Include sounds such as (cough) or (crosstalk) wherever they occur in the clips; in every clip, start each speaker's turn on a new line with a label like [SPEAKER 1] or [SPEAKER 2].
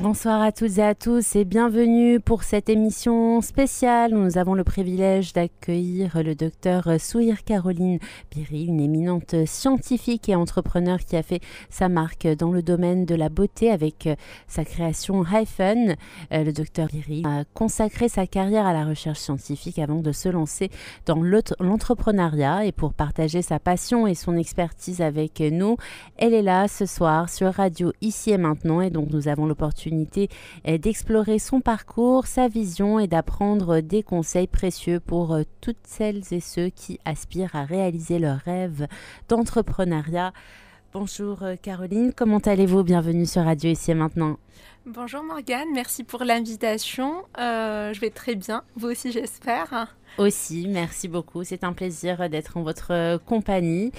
[SPEAKER 1] Bonsoir à toutes et à tous et bienvenue pour cette émission spéciale nous avons le privilège d'accueillir le docteur Souhir Caroline piri, une éminente scientifique et entrepreneur qui a fait sa marque dans le domaine de la beauté avec euh, sa création Hyphen. Euh, le docteur piri a consacré sa carrière à la recherche scientifique avant de se lancer dans l'entrepreneuriat et pour partager sa passion et son expertise avec nous, elle est là ce soir sur Radio Ici et Maintenant et donc nous avons l'opportunité est eh, d'explorer son parcours, sa vision et d'apprendre euh, des conseils précieux pour euh, toutes celles et ceux qui aspirent à réaliser leurs rêves d'entrepreneuriat. Bonjour euh, Caroline, comment allez-vous Bienvenue sur Radio Ici et Maintenant.
[SPEAKER 2] Bonjour Morgane, merci pour l'invitation. Euh, je vais très bien, vous aussi j'espère.
[SPEAKER 1] Aussi, merci beaucoup. C'est un plaisir d'être en votre compagnie.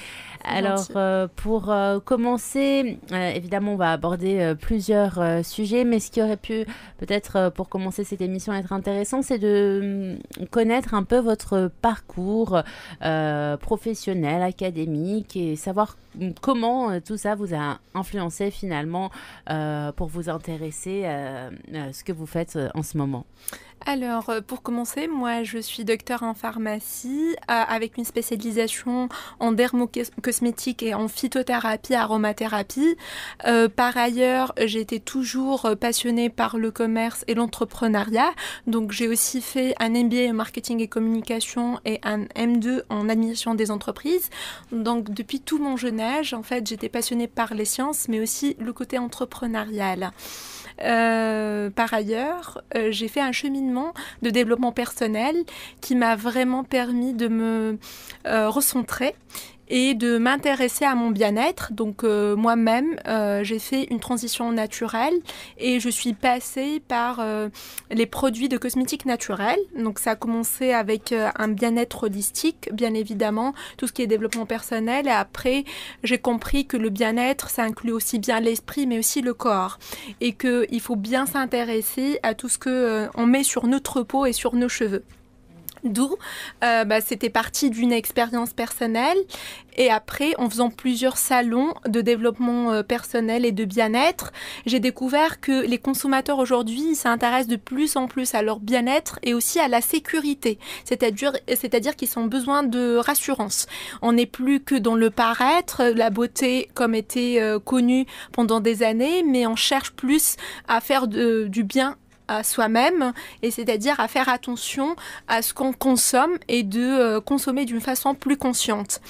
[SPEAKER 1] Alors, euh, pour euh, commencer, évidemment, on va aborder plusieurs sujets, mais ce qui aurait pu peut-être pour commencer cette émission être intéressant, c'est de mm, connaître un peu votre parcours professionnel, académique, et savoir mm, comment tout ça vous a influencé finalement pour vous intéresser c'est euh, euh, ce que vous faites euh, en ce moment
[SPEAKER 2] alors, pour commencer, moi, je suis docteur en pharmacie avec une spécialisation en dermo-cosmétique et en phytothérapie, aromathérapie. par ailleurs, j'étais toujours passionnée par le commerce et l'entrepreneuriat. Donc, j'ai aussi fait un MBA en marketing et communication et un M2 en administration des entreprises. Donc, depuis tout mon jeune âge, en fait, j'étais passionnée par les sciences, mais aussi le côté entrepreneurial. Euh, par ailleurs, euh, j'ai fait un cheminement de développement personnel qui m'a vraiment permis de me euh, recentrer et de m'intéresser à mon bien-être. Donc euh, moi-même, euh, j'ai fait une transition naturelle et je suis passée par euh, les produits de cosmétiques naturels. Donc ça a commencé avec un bien-être holistique, bien évidemment, tout ce qui est développement personnel. Et après, j'ai compris que le bien-être, ça inclut aussi bien l'esprit, mais aussi le corps. Et qu'il faut bien s'intéresser à tout ce qu'on met sur notre peau et sur nos cheveux. D'où euh, bah, c'était parti d'une expérience personnelle. Et après, en faisant plusieurs salons de développement euh, personnel et de bien-être, j'ai découvert que les consommateurs aujourd'hui s'intéressent de plus en plus à leur bien-être et aussi à la sécurité. C'est-à-dire, qu'ils ont besoin de rassurance. On n'est plus que dans le paraître, la beauté comme était euh, connue pendant des années, mais on cherche plus à faire du bien à soi-même, et c'est-à-dire à faire attention à ce qu'on consomme et de euh, consommer d'une façon plus consciente.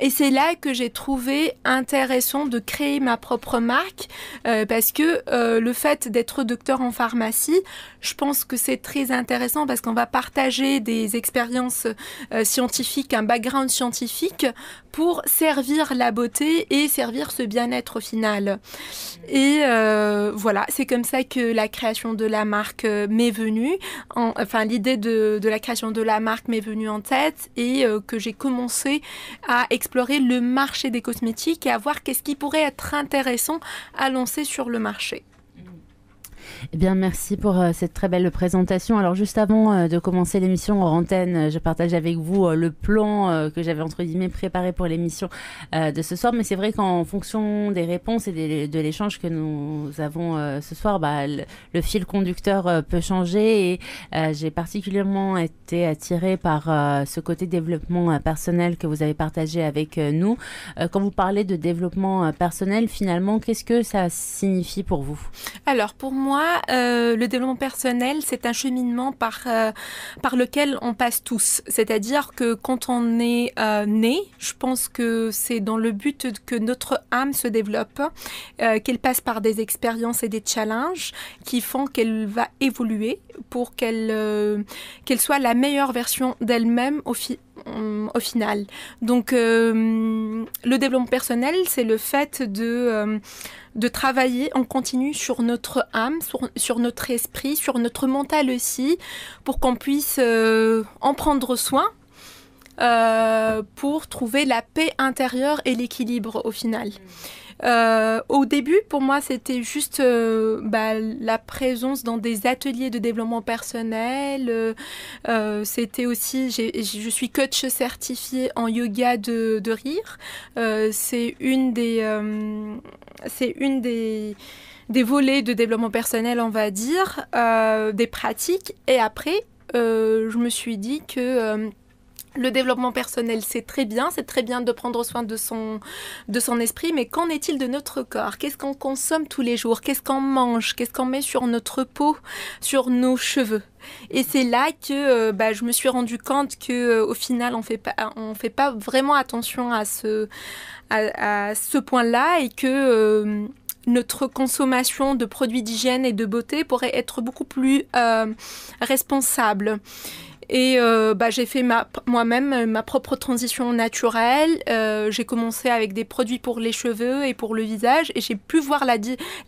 [SPEAKER 2] Et c'est là que j'ai trouvé intéressant de créer ma propre marque euh, parce que euh, le fait d'être docteur en pharmacie, je pense que c'est très intéressant parce qu'on va partager des expériences euh, scientifiques, un background scientifique pour servir la beauté et servir ce bien-être au final. Et voilà, c'est comme ça que la création de la marque m'est venue. enfin, l'idée de, de, la création de la marque m'est venue en tête et que j'ai commencé à explorer le marché des cosmétiques et à voir qu'est-ce qui pourrait être intéressant à lancer sur le marché.
[SPEAKER 1] Eh bien, merci pour euh, cette très belle présentation. Alors, juste avant euh, de commencer l'émission en antenne, euh, je partage avec vous le plan que j'avais, entre guillemets, préparé pour l'émission de ce soir. Mais c'est vrai qu'en fonction des réponses et de l'échange que nous avons ce soir, bah, le, le, fil conducteur peut changer. Et j'ai particulièrement été attirée par ce côté développement personnel que vous avez partagé avec nous. quand vous parlez de développement personnel, finalement, qu'est-ce que ça signifie pour vous
[SPEAKER 2] Alors, pour moi, euh, le développement personnel, c'est un cheminement par, euh, par lequel on passe tous. C'est-à-dire que quand on est euh, né, je pense que c'est dans le but que notre âme se développe, qu'elle passe par des expériences et des challenges qui font qu'elle va évoluer pour qu'elle qu'elle soit la meilleure version d'elle-même au, fil. Euh, au final. Donc euh, le développement personnel, c'est le fait de, euh, de travailler en continu sur notre âme, sur, notre esprit, sur notre mental aussi, pour qu'on puisse en prendre soin euh, pour trouver la paix intérieure et l'équilibre au final. Euh, au début, pour moi, c'était juste euh, bah, la présence dans des ateliers de développement personnel. c'était aussi, je suis coach certifiée en yoga de, de rire. c'est une des, c'est une des des volets de développement personnel, on va dire, des pratiques. Et après, je me suis dit que le développement personnel, c'est très bien, c'est très bien de prendre soin de son, de son esprit, mais qu'en est-il de notre corps Qu'est-ce qu'on consomme tous les jours Qu'est-ce qu'on mange Qu'est-ce qu'on met sur notre peau, sur nos cheveux et c'est là que euh, bah, je me suis rendu compte que euh, au final on fait pas on fait pas vraiment attention à ce à, ce point-là et que euh, notre consommation de produits d'hygiène et de beauté pourrait être beaucoup plus responsable. Et euh, bah, j'ai fait moi-même euh, ma propre transition naturelle. Euh, j'ai commencé avec des produits pour les cheveux et pour le visage. Et j'ai pu voir la,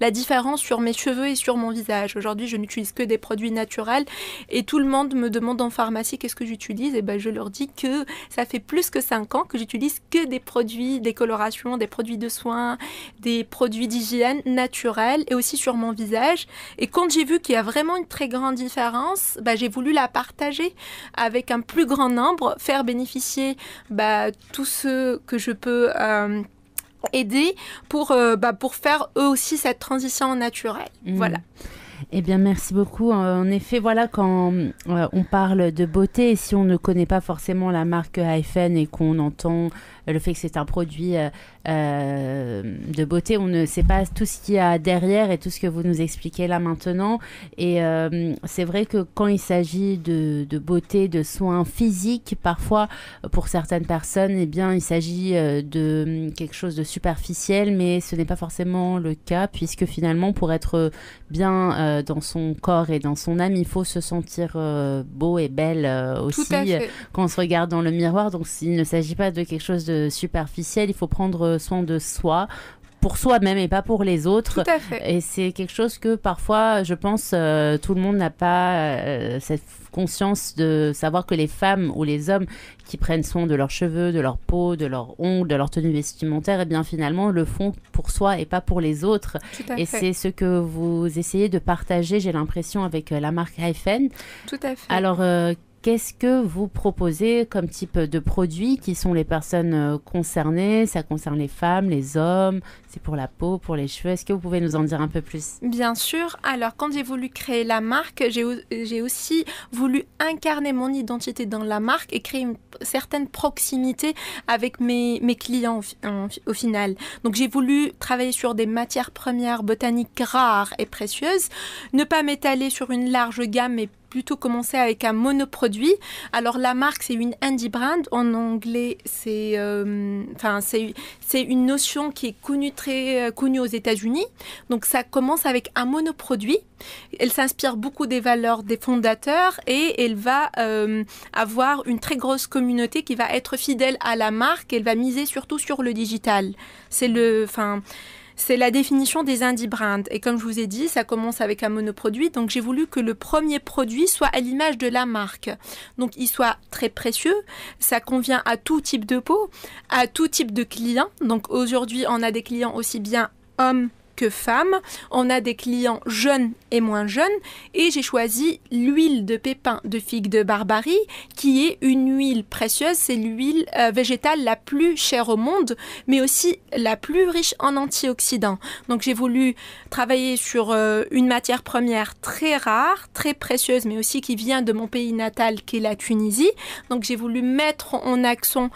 [SPEAKER 2] la différence sur mes cheveux et sur mon visage. Aujourd'hui, je n'utilise que des produits naturels. Et tout le monde me demande en pharmacie qu'est-ce que j'utilise. Et bah, je leur dis que ça fait plus que 5 ans que j'utilise que des produits, des colorations, des produits de soins, des produits d'hygiène naturels et aussi sur mon visage. Et quand j'ai vu qu'il y a vraiment une très grande différence, bah, j'ai voulu la partager avec un plus grand nombre, faire bénéficier bah, tous ceux que je peux euh, aider euh, bah, pour, faire eux aussi cette transition naturelle.
[SPEAKER 1] Mmh. Voilà. Eh bien, merci beaucoup. En effet, voilà, quand euh, on parle de beauté, si on ne connaît pas forcément la marque AFN et qu'on entend euh, le fait que c'est un produit euh, de beauté, on ne sait pas tout ce qu'il y a derrière et tout ce que vous nous expliquez là maintenant. Et c'est vrai que quand il s'agit de, de, beauté, de soins physiques, parfois, pour certaines personnes, eh bien, il s'agit de mm, quelque chose de superficiel, mais ce n'est pas forcément le cas, puisque finalement, pour être bien euh, dans son corps et dans son âme, il faut se sentir euh, beau et belle euh, aussi quand on se regarde dans le miroir. Donc s'il ne s'agit pas de quelque chose de superficiel, il faut prendre soin de soi, pour soi-même et pas pour les autres. Et c'est quelque chose que parfois, je pense, tout le monde n'a pas cette conscience de savoir que les femmes ou les hommes qui prennent soin de leurs cheveux, de leur peau, de leurs ongles, de leur tenue vestimentaire, et eh bien finalement le font pour soi et pas pour les autres. Et c'est ce que vous essayez de partager, j'ai l'impression, avec euh, la marque Hyphen. Tout à fait. Alors, euh, Qu'est-ce que vous proposez comme type de produit Qui sont les personnes euh, concernées Ça concerne les femmes, les hommes C'est pour la peau, pour les cheveux Est-ce que vous pouvez nous en dire un peu plus
[SPEAKER 2] Bien sûr. Alors, quand j'ai voulu créer la marque, j'ai aussi voulu incarner mon identité dans la marque et créer une certaine proximité avec mes, clients au final. Donc, j'ai voulu travailler sur des matières premières botaniques rares et précieuses, ne pas m'étaler sur une large gamme, mais plutôt commencer avec un monoproduit. Alors la marque, c'est une indie brand. En anglais, c'est euh, enfin, c'est une notion qui est connue, très euh, connue aux États-Unis. Donc ça commence avec un monoproduit. Elle s'inspire beaucoup des valeurs des fondateurs et elle va euh, avoir une très grosse communauté qui va être fidèle à la marque. Elle va miser surtout sur le digital. C'est le, enfin, c'est la définition des indie brands. Et comme je vous ai dit, ça commence avec un monoproduit. Donc j'ai voulu que le premier produit soit à l'image de la marque. Donc il soit très précieux. Ça convient à tout type de peau, à tout type de client. Donc aujourd'hui, on a des clients aussi bien hommes que femme. On a des clients jeunes et moins jeunes. Et j'ai choisi l'huile de pépin de figue de Barbarie, qui est une huile précieuse. C'est l'huile euh, végétale la plus chère au monde, mais aussi la plus riche en antioxydants. Donc j'ai voulu travailler sur euh, une matière première très rare, très précieuse, mais aussi qui vient de mon pays natal, qui est la Tunisie. Donc j'ai voulu mettre en accent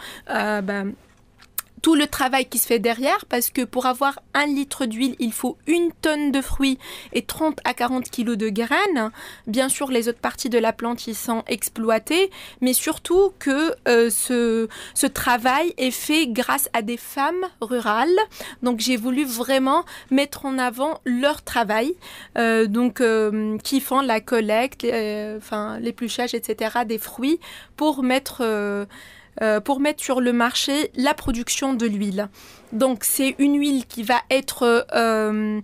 [SPEAKER 2] tout le travail qui se fait derrière, parce que pour avoir un litre d'huile, il faut une tonne de fruits et 30 à 40 kilos de graines. Bien sûr, les autres parties de la plante y sont exploitées, mais surtout que euh, ce, ce travail est fait grâce à des femmes rurales. Donc j'ai voulu vraiment mettre en avant leur travail, euh, donc euh, qui font la collecte, enfin l'épluchage, etc. des fruits pour mettre euh, pour mettre sur le marché la production de l'huile. Donc c'est une huile qui va être, euh,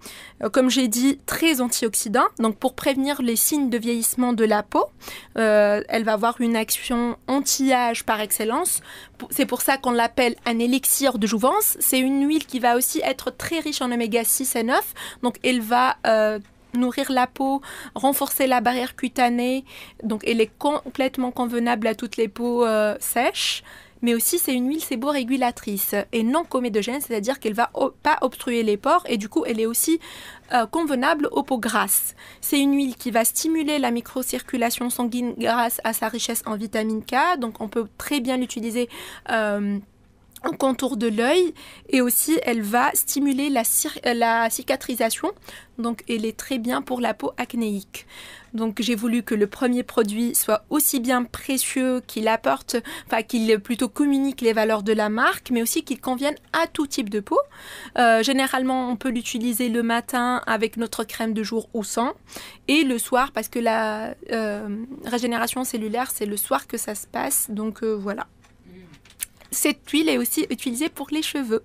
[SPEAKER 2] comme j'ai dit, très antioxydant. Donc pour prévenir les signes de vieillissement de la peau, euh, elle va avoir une action anti-âge par excellence. C'est pour ça qu'on l'appelle un élixir de jouvence. C'est une huile qui va aussi être très riche en oméga 6 et 9. Donc elle va nourrir la peau, renforcer la barrière cutanée. Donc, elle est complètement convenable à toutes les peaux euh, sèches. Mais aussi, c'est une huile séborégulatrice et non comédogène, c'est-à-dire qu'elle va pas obstruer les pores et du coup, elle est aussi euh, convenable aux peaux grasses. C'est une huile qui va stimuler la microcirculation sanguine grâce à sa richesse en vitamine K, donc on peut très bien l'utiliser. Euh, en contour de l'œil et aussi elle va stimuler la, cicatrisation donc elle est très bien pour la peau acnéique donc j'ai voulu que le premier produit soit aussi bien précieux qu'il apporte enfin qu'il plutôt communique les valeurs de la marque mais aussi qu'il convienne à tout type de peau euh, généralement on peut l'utiliser le matin avec notre crème de jour ou sans et le soir parce que la euh, régénération cellulaire c'est le soir que ça se passe donc euh, voilà cette huile est aussi utilisée pour les cheveux.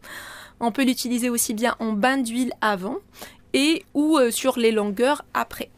[SPEAKER 2] On peut l'utiliser aussi bien en bain d'huile avant et ou euh, sur les longueurs après.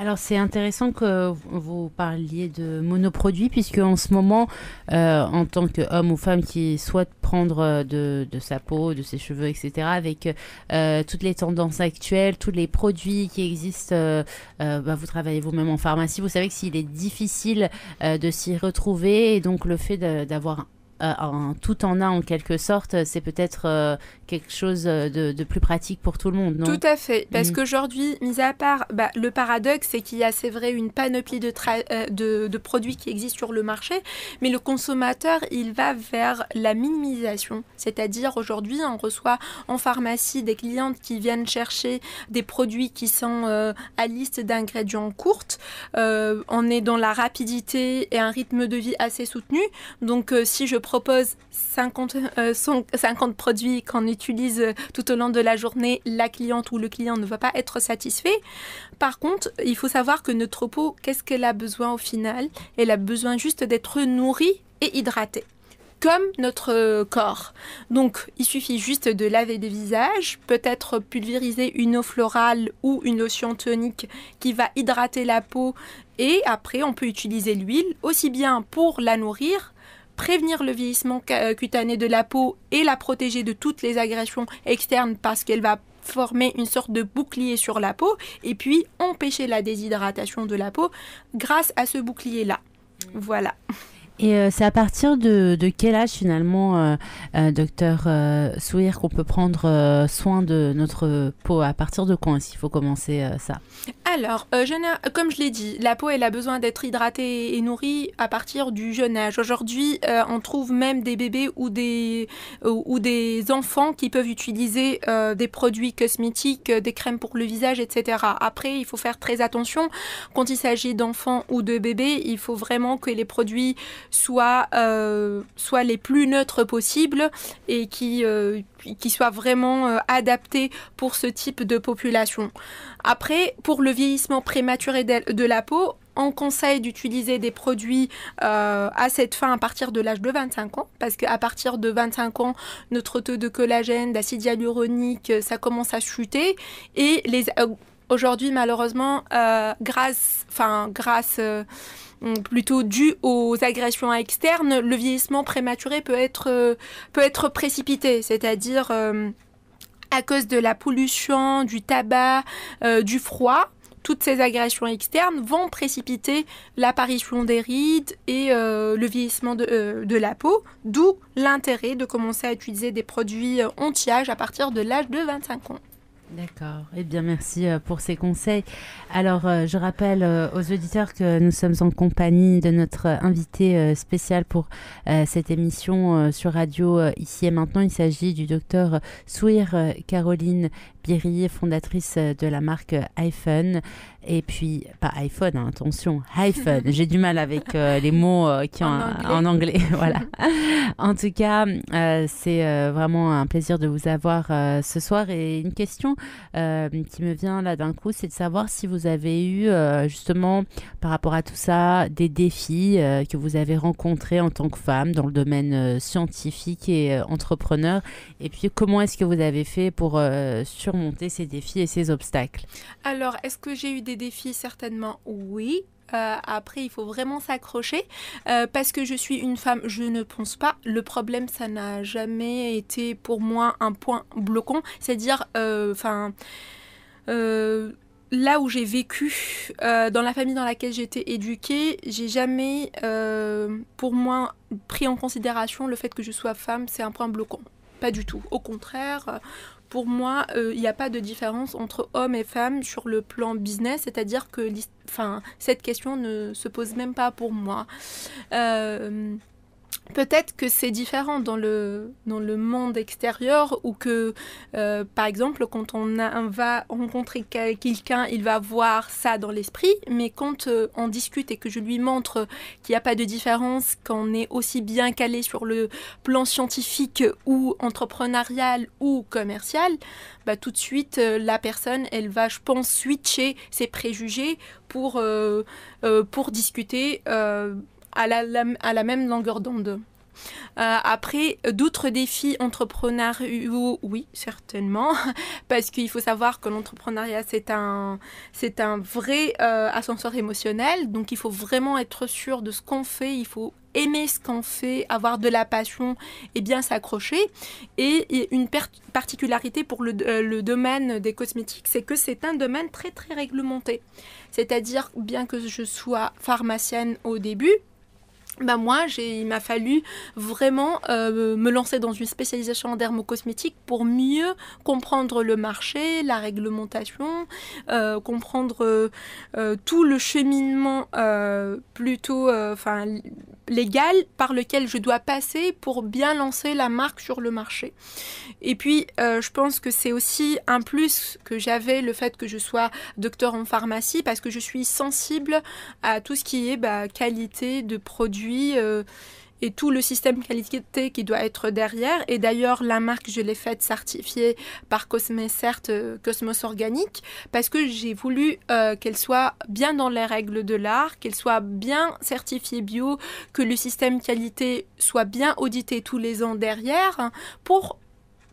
[SPEAKER 1] Alors c'est intéressant que vous parliez de monoproduits puisque en ce moment, euh, en tant qu'homme ou femme qui souhaite prendre euh, de, sa peau, de ses cheveux, etc., avec euh, toutes les tendances actuelles, tous les produits qui existent, bah, vous travaillez vous-même en pharmacie, vous savez que s'il est difficile de s'y retrouver et donc le fait d'avoir un tout en un en quelque sorte, c'est peut-être quelque chose euh, de, plus pratique pour tout le monde. Non tout à
[SPEAKER 2] fait, parce mm. qu'aujourd'hui, mis à part bah, le paradoxe, c'est qu'il y a, c'est vrai, une panoplie de, euh, de, de, produits qui existent sur le marché, mais le consommateur, il va vers la minimisation. C'est-à-dire, aujourd'hui, on reçoit en pharmacie des clientes qui viennent chercher des produits qui sont euh, à liste d'ingrédients courtes, on est dans la rapidité et un rythme de vie assez soutenu. Donc, si je propose 50, 50 produits qu'on utilise, utilise euh, tout au long de la journée, la cliente ou le client ne va pas être satisfait. Par contre, il faut savoir que notre peau, qu'est-ce qu'elle a besoin au final Elle a besoin juste d'être nourrie et hydratée comme notre euh, corps. Donc, il suffit juste de laver le visage, peut-être pulvériser une eau florale ou une lotion tonique qui va hydrater la peau. Et après, on peut utiliser l'huile aussi bien pour la nourrir prévenir le vieillissement euh, cutané de la peau et la protéger de toutes les agressions externes parce qu'elle va former une sorte de bouclier sur la peau et puis empêcher la déshydratation de la peau grâce à ce bouclier-là. Voilà.
[SPEAKER 1] Et euh, c'est à partir de, quel âge finalement, euh, docteur Souir, qu'on peut prendre soin de notre peau À partir de quand s'il faut commencer ça
[SPEAKER 2] alors, euh, euh, comme je l'ai dit, la peau, elle a besoin d'être hydratée et nourrie à partir du jeune âge. Aujourd'hui, euh, on trouve même des bébés ou des, ou des enfants qui peuvent utiliser des produits cosmétiques, des crèmes pour le visage, etc. Après, il faut faire très attention. Quand il s'agit d'enfants ou de bébés, il faut vraiment que les produits soient, soient les plus neutres possibles et qui qui soit vraiment euh, adapté pour ce type de population. Après, pour le vieillissement prématuré de la peau, on conseille d'utiliser des produits euh, à cette fin à partir de l'âge de 25 ans, parce qu'à partir de 25 ans, notre taux de collagène, d'acide hyaluronique, euh, ça commence à chuter et les Aujourd'hui, malheureusement, euh, grâce, enfin grâce euh, plutôt dû aux agressions externes, le vieillissement prématuré peut être, euh, peut être précipité, c'est-à-dire à cause de la pollution, du tabac, du froid, toutes ces agressions externes vont précipiter l'apparition des rides et le vieillissement de, de la peau, d'où l'intérêt de commencer à utiliser des produits anti-âge à partir de l'âge de 25 ans.
[SPEAKER 1] D'accord. Eh bien, merci euh, pour ces conseils. Alors, euh, je rappelle euh, aux auditeurs que nous sommes en compagnie de notre invité spécial pour cette émission sur radio ici et maintenant. Il s'agit du docteur Souir Caroline Biri, fondatrice euh, de la marque euh, iPhone. Et puis, pas iPhone, hein, attention, iPhone. (laughs) J'ai du mal avec euh, les mots qui en, anglais. En anglais (laughs) voilà. (laughs) en tout cas, c'est vraiment un plaisir de vous avoir ce soir. Et une question qui me vient là d'un coup, c'est de savoir si vous avez eu, justement, par rapport à tout ça, des défis que vous avez rencontrés en tant que femme dans le domaine scientifique et entrepreneur. Et puis, comment est-ce que vous avez fait pour surmonter monter ces défis et ses obstacles
[SPEAKER 2] Alors, est-ce que j'ai eu des défis Certainement oui. Euh, après, il faut vraiment s'accrocher euh, parce que je suis une femme, je ne pense pas. Le problème, ça n'a jamais été pour moi un point bloquant. C'est-à-dire, euh, enfin, là où j'ai vécu, dans la famille dans laquelle j'étais éduquée, j'ai jamais, pour moi, pris en considération le fait que je sois femme, c'est un point bloquant. Pas du tout. Au contraire, pour moi, euh, il n'y a pas de différence entre hommes et femmes sur le plan business, c'est-à-dire que enfin, cette question ne se pose même pas pour moi. Euh, Peut-être que c'est différent dans le, dans le monde extérieur ou que, euh, par exemple, quand on, va rencontrer quelqu'un, il va voir ça dans l'esprit, mais quand euh, on discute et que je lui montre qu'il n'y a pas de différence, qu'on est aussi bien calé sur le plan scientifique ou entrepreneurial ou commercial, bah, tout de suite, euh, la personne, elle va, je pense, switcher ses préjugés pour, pour discuter à la, même longueur d'onde. Euh, après, d'autres défis entrepreneuriaux, oui, certainement, (laughs) parce qu'il faut savoir que l'entrepreneuriat, c'est un, c'est un vrai euh, ascenseur émotionnel, donc il faut vraiment être sûr de ce qu'on fait, il faut aimer ce qu'on fait, avoir de la passion et bien s'accrocher. Et une particularité pour euh, le, domaine des cosmétiques, c'est que c'est un domaine très très réglementé. C'est-à-dire, bien que je sois pharmacienne au début, bah, moi, il m'a fallu vraiment euh, me lancer dans une spécialisation en dermocosmétique pour mieux comprendre le marché, la réglementation, euh, comprendre euh, tout le cheminement plutôt enfin légal par lequel je dois passer pour bien lancer la marque sur le marché. Et puis, je pense que c'est aussi un plus que j'avais le fait que je sois docteur en pharmacie parce que je suis sensible à tout ce qui est bah, qualité de produit, euh, et tout le système qualité qui doit être derrière. Et d'ailleurs, la marque, je l'ai faite certifiée par Cosmecert euh, Cosmos Organique parce que j'ai voulu euh, qu'elle soit bien dans les règles de l'art, qu'elle soit bien certifiée bio, que le système qualité soit bien audité tous les ans derrière hein, pour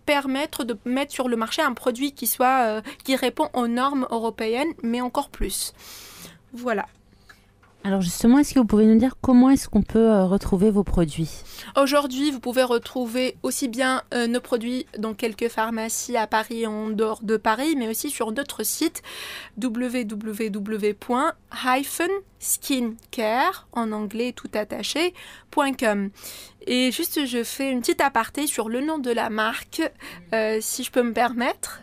[SPEAKER 2] permettre de mettre sur le marché un produit qui soit qui répond aux normes européennes mais encore plus. Voilà.
[SPEAKER 1] Alors justement, est-ce que vous pouvez nous dire comment est-ce qu'on peut euh, retrouver vos produits
[SPEAKER 2] Aujourd'hui, vous pouvez retrouver aussi bien euh, nos produits dans quelques pharmacies à Paris et en dehors de Paris, mais aussi sur notre site www.skincare.com en anglais tout Et juste, je fais une petite aparté sur le nom de la marque, euh, si je peux me permettre.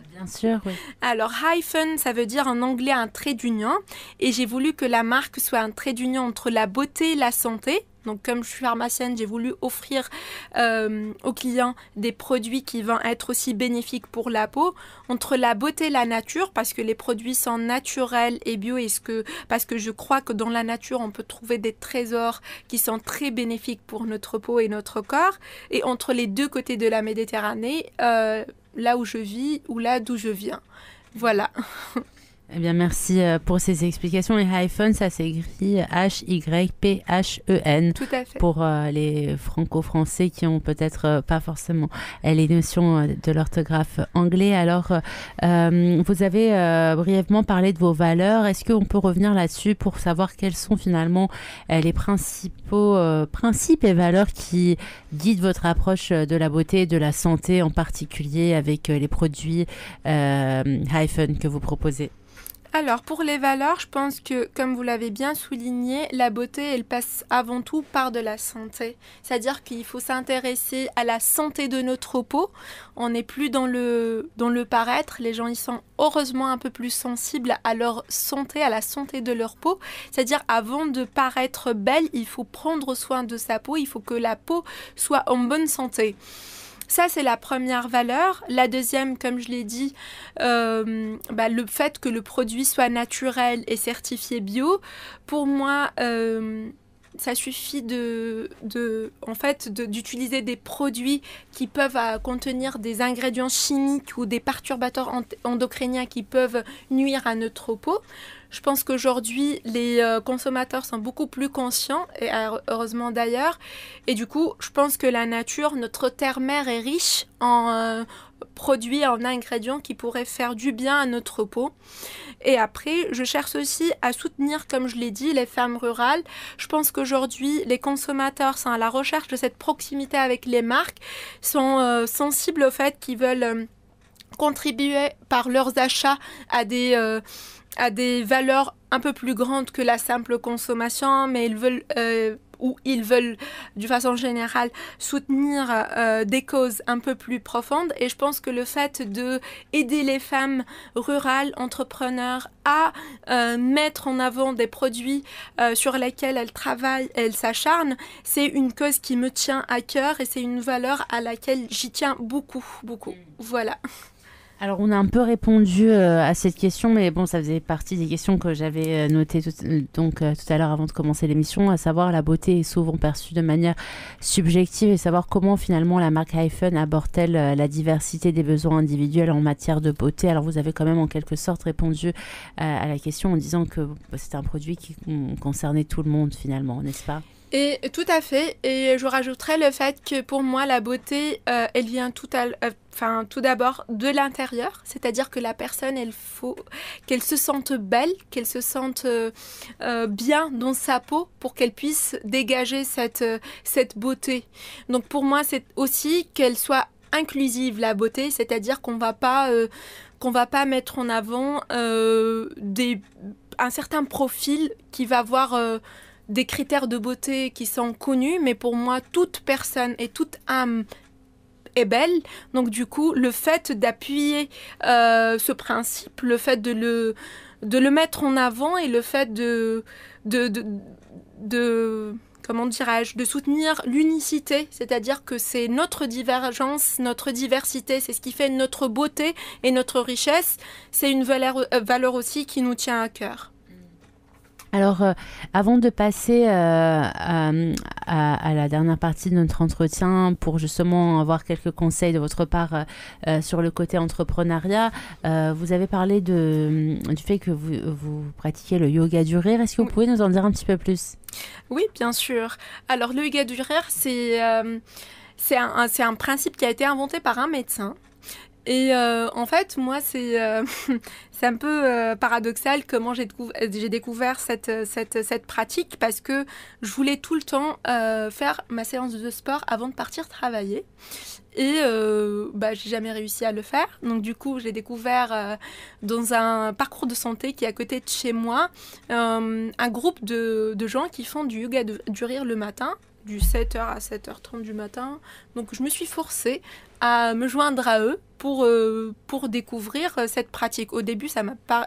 [SPEAKER 2] Alors, hyphen, ça veut dire en anglais un trait d'union. Et j'ai voulu que la marque soit un trait d'union entre la beauté et la santé. Donc comme je suis pharmacienne, j'ai voulu offrir euh, aux clients des produits qui vont être aussi bénéfiques pour la peau, entre la beauté et la nature, parce que les produits sont naturels et bio, et parce que je crois que dans la nature, on peut trouver des trésors qui sont très bénéfiques pour notre peau et notre corps, et entre les deux côtés de la Méditerranée, euh, là où je vis ou là d'où je viens. Voilà. (laughs)
[SPEAKER 1] Eh bien, merci euh, pour ces explications. Et hyphen, ça s'écrit H-Y-P-H-E-N. Euh, Tout à fait. Pour euh, les franco-français qui ont peut-être pas forcément les notions de l'orthographe anglais. Alors, vous avez brièvement parlé de vos valeurs. Est-ce qu'on peut revenir là-dessus pour savoir quels sont finalement les principaux principes et valeurs qui guident votre approche de la beauté et de la santé, en particulier avec les produits hyphen que vous proposez
[SPEAKER 2] alors pour les valeurs, je pense que, comme vous l'avez bien souligné, la beauté, elle passe avant tout par de la santé. C'est-à-dire qu'il faut s'intéresser à la santé de notre peau. On n'est plus dans le, dans le paraître. Les gens, ils sont heureusement un peu plus sensibles à leur santé, à la santé de leur peau. C'est-à-dire avant de paraître belle, il faut prendre soin de sa peau. Il faut que la peau soit en bonne santé. Ça, c'est la première valeur. La deuxième, comme je l'ai dit, euh, bah, le fait que le produit soit naturel et certifié bio. Pour moi, euh, ça suffit de, en fait d'utiliser des produits qui peuvent euh, contenir des ingrédients chimiques ou des perturbateurs endocriniens qui peuvent nuire à notre peau. Je pense qu'aujourd'hui, les euh, consommateurs sont beaucoup plus conscients, et heureusement d'ailleurs. Et du coup, je pense que la nature, notre terre-mère est riche en euh, produits, en ingrédients qui pourraient faire du bien à notre peau. Et après, je cherche aussi à soutenir, comme je l'ai dit, les femmes rurales. Je pense qu'aujourd'hui, les consommateurs sont à la recherche de cette proximité avec les marques, sont euh, sensibles au fait qu'ils veulent... contribuer par leurs achats à des, à des valeurs un peu plus grandes que la simple consommation, mais ils veulent euh, ou ils veulent, de façon générale, soutenir euh, des causes un peu plus profondes. Et je pense que le fait de aider les femmes rurales, entrepreneurs, à euh, mettre en avant des produits sur lesquels elles travaillent, elles s'acharnent, c'est une cause qui me tient à cœur et c'est une valeur à laquelle j'y tiens beaucoup, beaucoup. Mm. Voilà.
[SPEAKER 1] Alors, on a un peu répondu euh, à cette question, mais bon, ça faisait partie des questions que j'avais euh, notées tout, donc, euh, tout à l'heure avant de commencer l'émission, à savoir la beauté est souvent perçue de manière subjective et savoir comment finalement la marque iPhone aborde-t-elle la diversité des besoins individuels en matière de beauté. Alors, vous avez quand même en quelque sorte répondu à la question en disant que c'est un produit qui concernait tout le monde finalement, n'est-ce pas et
[SPEAKER 2] tout à fait. Et je rajouterais le fait que pour moi, la beauté, euh, elle vient tout à euh, Enfin, tout d'abord de l'intérieur, c'est-à-dire que la personne, elle faut qu'elle se sente belle, qu'elle se sente euh, bien dans sa peau pour qu'elle puisse dégager cette, cette beauté. Donc pour moi, c'est aussi qu'elle soit inclusive la beauté, c'est-à-dire qu'on va pas qu'on va pas mettre en avant des un certain profil qui va voir des critères de beauté qui sont connus, mais pour moi, toute personne et toute âme est belle. Donc du coup, le fait d'appuyer euh, ce principe, le fait de le, de le mettre en avant et le fait de... de, comment dirais-je, de soutenir l'unicité, c'est-à-dire que c'est notre divergence, notre diversité, c'est ce qui fait notre beauté et notre richesse, c'est une valeur, euh, valeur aussi qui nous tient à cœur.
[SPEAKER 1] Alors, euh, avant de passer euh, à, la dernière partie de notre entretien, pour justement avoir quelques conseils de votre part euh, sur le côté entrepreneuriat, vous avez parlé du fait que vous, pratiquez le yoga du Est-ce que vous pouvez nous en dire un petit peu plus
[SPEAKER 2] Oui, bien sûr. Alors, le yoga du c'est... un, principe qui a été inventé par un médecin et euh, en fait, moi, c'est euh, (laughs) un peu euh, paradoxal comment j'ai découvert cette, cette, cette, pratique parce que je voulais tout le temps faire ma séance de sport avant de partir travailler. Et bah, j'ai jamais réussi à le faire. Donc, du coup, j'ai découvert dans un parcours de santé qui est à côté de chez moi un groupe de, de gens qui font du yoga de, du rire le matin du 7h à 7h30 du matin. Donc je me suis forcée à me joindre à eux pour, euh, pour découvrir euh, cette pratique. Au début, ça,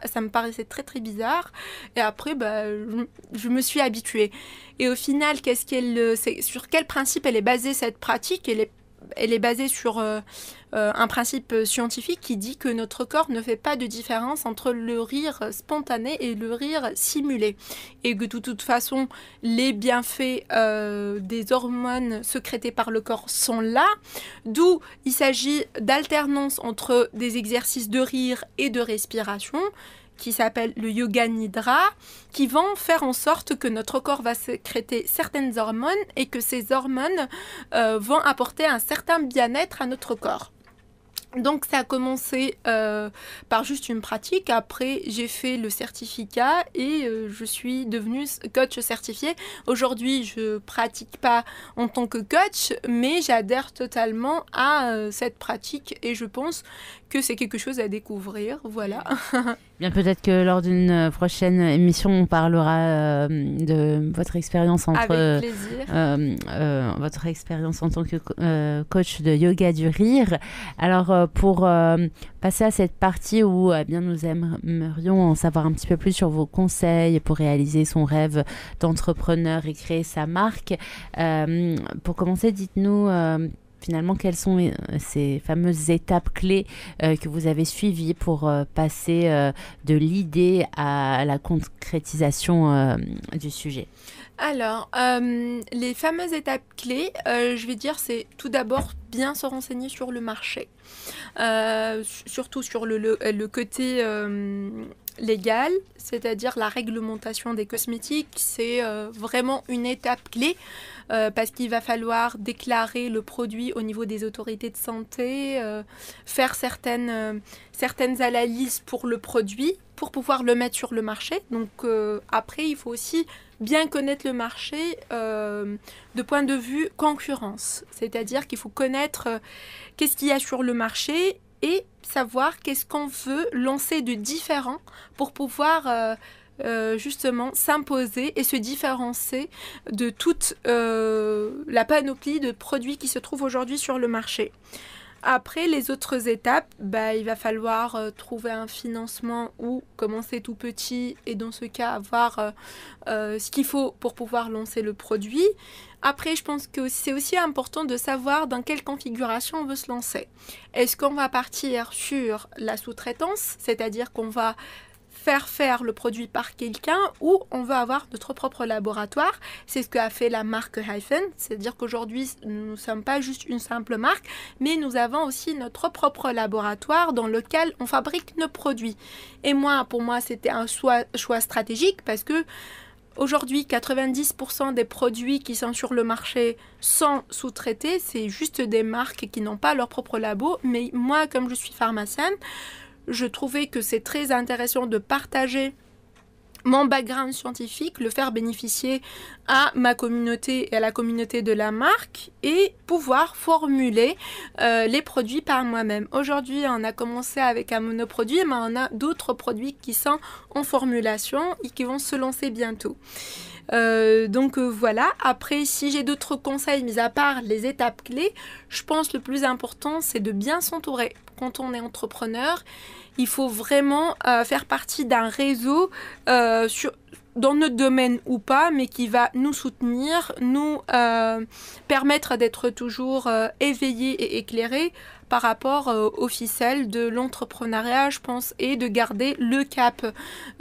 [SPEAKER 2] ça me paraissait très très bizarre et après, bah, je, me suis habituée. Et au final, qu'est-ce qu'elle, euh, sur quel principe elle est basée cette pratique elle est basée sur euh, euh, un principe scientifique qui dit que notre corps ne fait pas de différence entre le rire spontané et le rire simulé. Et que de toute façon, les bienfaits euh, des hormones sécrétées par le corps sont là. D'où il s'agit d'alternance entre des exercices de rire et de respiration qui s'appelle le yoga nidra, qui vont faire en sorte que notre corps va sécréter certaines hormones et que ces hormones euh, vont apporter un certain bien-être à notre corps. Donc ça a commencé euh, par juste une pratique, après j'ai fait le certificat et euh, je suis devenue coach certifié. Aujourd'hui je pratique pas en tant que coach mais j'adhère totalement à cette pratique et je pense que c'est quelque chose à découvrir. Voilà. Eh
[SPEAKER 1] bien, peut-être que lors d'une euh, prochaine émission, on parlera euh, de votre expérience entre Avec euh, votre expérience en tant que coach de yoga du rire. Alors, pour passer à cette partie où eh bien nous aimerions en savoir un petit peu plus sur vos conseils pour réaliser son rêve d'entrepreneur et créer sa marque. pour commencer, dites-nous finalement quelles sont euh, ces fameuses étapes clés euh, que vous avez suivies pour euh, passer de l'idée à la concrétisation du sujet
[SPEAKER 2] alors, les fameuses étapes clés, je vais dire, c'est tout d'abord bien se renseigner sur le marché, surtout sur le côté légal, c'est-à-dire la réglementation des cosmétiques. C'est euh, vraiment une étape clé euh, parce qu'il va falloir déclarer le produit au niveau des autorités de santé, euh, faire certaines, certaines analyses pour le produit pour pouvoir le mettre sur le marché. Donc après, il faut aussi bien connaître le marché de point de vue concurrence, c'est-à-dire qu'il faut connaître qu'est-ce qu'il y a sur le marché et savoir qu'est-ce qu'on veut lancer de différent pour pouvoir euh, euh, justement s'imposer et se différencier de toute euh, la panoplie de produits qui se trouvent aujourd'hui sur le marché. Après, les autres étapes, bah, il va falloir euh, trouver un financement ou commencer tout petit et dans ce cas avoir euh, euh, ce qu'il faut pour pouvoir lancer le produit. Après, je pense que c'est aussi important de savoir dans quelle configuration on veut se lancer. Est-ce qu'on va partir sur la sous-traitance, c'est-à-dire qu'on va faire faire le produit par quelqu'un ou on veut avoir notre propre laboratoire. C'est ce qu'a fait la marque Hyphen, c'est-à-dire qu'aujourd'hui nous ne sommes pas juste une simple marque, mais nous avons aussi notre propre laboratoire dans lequel on fabrique nos produits. Et moi, pour moi, c'était un choix, stratégique parce que Aujourd'hui, 90% des produits qui sont sur le marché sont sous-traités. C'est juste des marques qui n'ont pas leur propre labo. Mais moi, comme je suis pharmacienne, je trouvais que c'est très intéressant de partager mon background scientifique, le faire bénéficier à ma communauté et à la communauté de la marque et pouvoir formuler euh, les produits par moi-même. Aujourd'hui, on a commencé avec un monoproduit, mais on a d'autres produits qui sont en formulation et qui vont se lancer bientôt. Euh, donc euh, voilà, après si j'ai d'autres conseils, mis à part les étapes clés, je pense le plus important c'est de bien s'entourer. Quand on est entrepreneur, il faut vraiment euh, faire partie d'un réseau sur, dans notre domaine ou pas, mais qui va nous soutenir, nous permettre d'être toujours éveillés et éclairés par rapport aux ficelles de l'entrepreneuriat, je pense, et de garder le cap.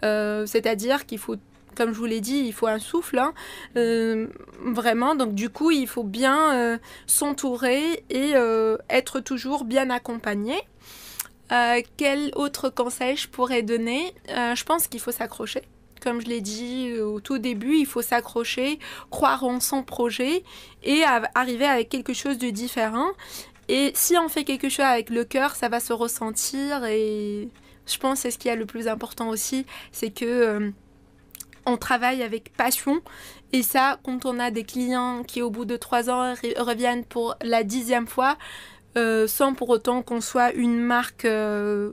[SPEAKER 2] C'est-à-dire qu'il faut comme je vous l'ai dit, il faut un souffle, hein. euh, vraiment. Donc du coup, il faut bien euh, s'entourer et euh, être toujours bien accompagné. quel autre conseil je pourrais donner Je pense qu'il faut s'accrocher. Comme je l'ai dit au tout début, il faut s'accrocher, croire en son projet et arriver avec quelque chose de différent. Et si on fait quelque chose avec le cœur, ça va se ressentir. Et je pense que c'est ce y a le plus important aussi, c'est que on travaille avec passion. Et ça, quand on a des clients qui, au bout de trois ans, reviennent pour la dixième fois, euh, sans pour autant qu'on soit une marque euh,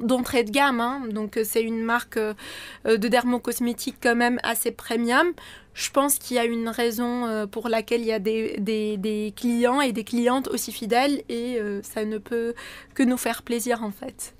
[SPEAKER 2] d'entrée de gamme. Hein. Donc, euh, c'est une marque de dermocosmétique quand même assez premium. Je pense qu'il y a une raison pour laquelle il y a des clients et des clientes aussi fidèles et ça ne peut que nous faire plaisir en fait.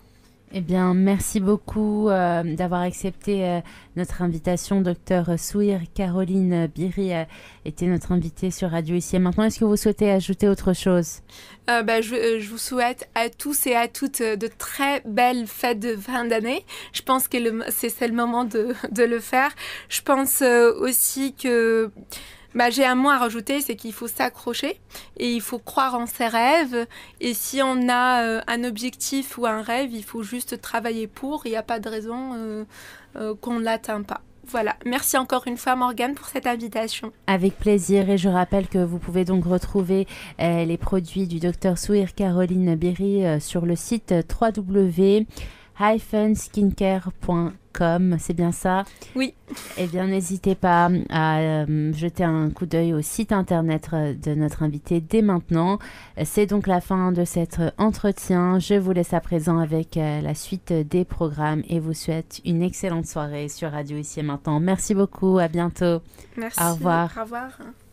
[SPEAKER 1] Eh bien, merci beaucoup euh, d'avoir accepté euh, notre invitation. Docteur Souir, Caroline Biri euh, était notre invitée sur Radio Ici et Maintenant. Est-ce que vous souhaitez ajouter autre chose
[SPEAKER 2] bah, je, je, vous souhaite à tous et à toutes de très belles fêtes de fin d'année. Je pense que c'est le moment de, de, le faire. Je pense aussi que bah, J'ai un mot à rajouter, c'est qu'il faut s'accrocher et il faut croire en ses rêves. Et si on a euh, un objectif ou un rêve, il faut juste travailler pour. Il n'y a pas de raison euh, euh, qu'on ne l'atteint pas. Voilà, merci encore une fois Morgane pour cette invitation.
[SPEAKER 1] Avec plaisir et je rappelle que vous pouvez donc retrouver les produits du docteur Souir Caroline Berry sur le site www comme c'est bien ça Oui. Eh bien, n'hésitez pas à euh, jeter un coup d'œil au site internet euh, de notre invité dès maintenant. C'est donc la fin de cet euh, entretien. Je vous laisse à présent avec la suite des programmes et vous souhaite une excellente soirée sur Radio Ici et Maintenant. Merci beaucoup, à bientôt. Merci. Au revoir.
[SPEAKER 2] Au revoir.